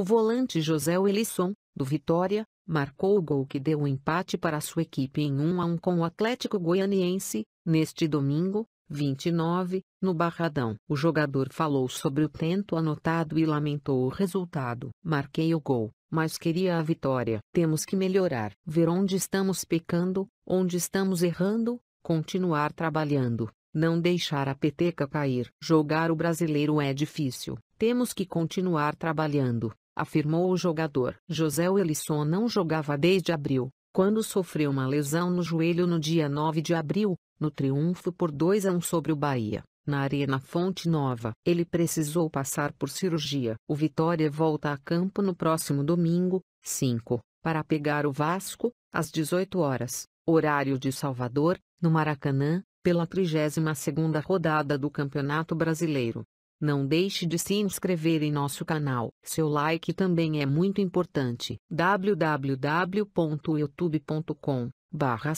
O volante José Elisson, do Vitória, marcou o gol que deu o empate para sua equipe em 1 a 1 com o Atlético Goianiense, neste domingo, 29, no Barradão. O jogador falou sobre o tento anotado e lamentou o resultado. Marquei o gol, mas queria a vitória. Temos que melhorar, ver onde estamos pecando, onde estamos errando, continuar trabalhando, não deixar a peteca cair. Jogar o brasileiro é difícil. Temos que continuar trabalhando afirmou o jogador. José Elisson não jogava desde abril, quando sofreu uma lesão no joelho no dia 9 de abril, no triunfo por 2 a 1 sobre o Bahia, na Arena Fonte Nova. Ele precisou passar por cirurgia. O Vitória volta a campo no próximo domingo, 5, para pegar o Vasco, às 18 horas, horário de Salvador, no Maracanã, pela 32ª rodada do Campeonato Brasileiro. Não deixe de se inscrever em nosso canal. Seu like também é muito importante. www.youtube.com barra